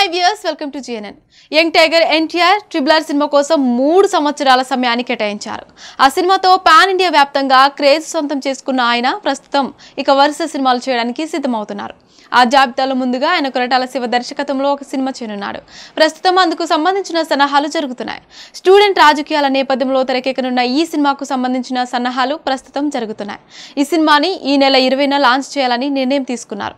hi viewers welcome to GNN young tiger NTR R cinema కోసం మూడు సంవత్సరాల సమయాన్ని కేటాయించారు ఆ సినిమాతో పాన్ ఇండియా వ్యాప్తంగా క్రేజ్ సొంతం చేసుకున్న ఆయన ప్రస్తుతం ఇక వరుస సినిమాలు చేయడానికి సిద్ధమవుతున్నారు ఆ జాబితాలో ముందుగా ఆయన కొరటాల శివ దర్శకత్వంలో ఒక సినిమా చేయనున్నాడు ప్రస్తుతం అందుకు సంబంధించిన సన్నాహాలు జరుగుతున్నాయి స్టూడెంట్ రాజకీయాల నేపథ్యంలో తెరకెక్కనున్న ఈ సినిమాకు సంబంధించిన సన్నాహాలు ప్రస్తుతం జరుగుతున్నాయి ఈ సినిమాని ఈ నెల ఇరవైన లాంచ్ చేయాలని నిర్ణయం తీసుకున్నారు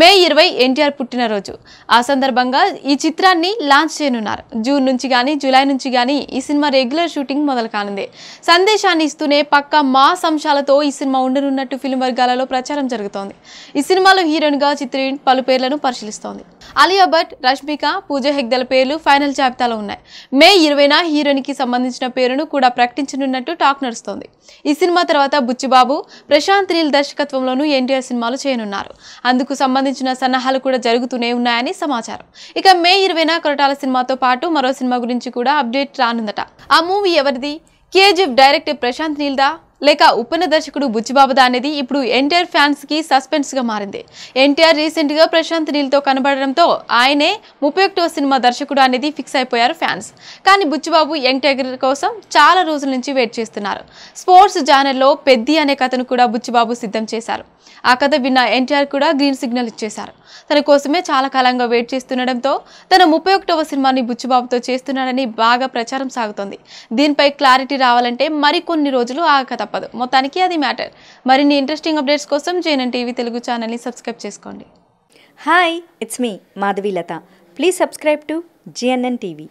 మే ఇరవై ఎన్టీఆర్ పుట్టినరోజు ఆ సందర్భంగా ఈ చిత్రాన్ని లాంచ్ చేయనున్నారు జూన్ నుంచి కానీ జూలై నుంచి కానీ ఈ సినిమా రెగ్యులర్ షూటింగ్ మొదలు కానుంది సందేశాన్ని ఇస్తూనే పక్క మాస్ అంశాలతో ఈ సినిమా ఉండనున్నట్టు ఫిల్మ్ వర్గాలలో ప్రచారం జరుగుతోంది ఈ సినిమాలో హీరోయిన్గా చిత్రీన్ పలు పేర్లను పరిశీలిస్తోంది అలియా భట్ రష్మిక పూజ హెగ్దల పేర్లు ఫైనల్ జాబితాలో ఉన్నాయి మే ఇరవైన హీరోయిన్కి సంబంధించిన పేరును కూడా ప్రకటించనున్నట్టు టాక్ నడుస్తోంది ఈ సినిమా తర్వాత బుచ్చిబాబు ప్రశాంత్ నీల్ దర్శకత్వంలోనూ ఎన్టీఆర్ సినిమాలు చేయనున్నారు అందుకు షూట్కు సంబంధించిన సన్నాహాలు కూడా జరుగుతూనే ఉన్నాయని సమాచారం ఇక మే ఇరవైన కొరటాల సినిమాతో పాటు మరో సినిమా గురించి కూడా అప్డేట్ రానుందట ఆ మూవీ ఎవరిది కేజీఎఫ్ డైరెక్టర్ ప్రశాంత్ నీల్దా లేక ఉపన దర్శకుడు బుచ్చిబాబుదా అనేది ఇప్పుడు ఎన్టీఆర్ ఫ్యాన్స్ కి సస్పెన్స్ గా మారింది ఎన్టీఆర్ రీసెంట్ గా ప్రశాంత్ నీల్తో కనబడడంతో ఆయనే ముప్పై ఒకటో సినిమా దర్శకుడు అనేది ఫిక్స్ అయిపోయారు ఫ్యాన్స్ కానీ బుచ్చిబాబు యంగ్ టైగర్ కోసం చాలా రోజుల నుంచి వెయిట్ చేస్తున్నారు స్పోర్ట్స్ జానర్లో పెద్ది అనే కథను కూడా బుచ్చిబాబు సిద్ధం చేశారు ఆ కథ విన్న ఎన్టీఆర్ కూడా గ్రీన్ సిగ్నల్ ఇచ్చేశారు తన కోసమే చాలా కాలంగా వెయిట్ చేస్తుండడంతో తన ముప్పై ఒకటవ సినిమాని బుచ్చిబాబుతో చేస్తున్నాడని బాగా ప్రచారం సాగుతోంది దీనిపై క్లారిటీ రావాలంటే మరికొన్ని రోజులు ఆ కథ తప్పదు మొత్తానికి అది మ్యాటర్ మరిన్ని ఇంట్రెస్టింగ్ అప్డేట్స్ కోసం జేఎన్ఎన్ టీవీ తెలుగు ఛానల్ని సబ్స్క్రైబ్ చేసుకోండి hi it's me Madhavi Latha please subscribe to GNN TV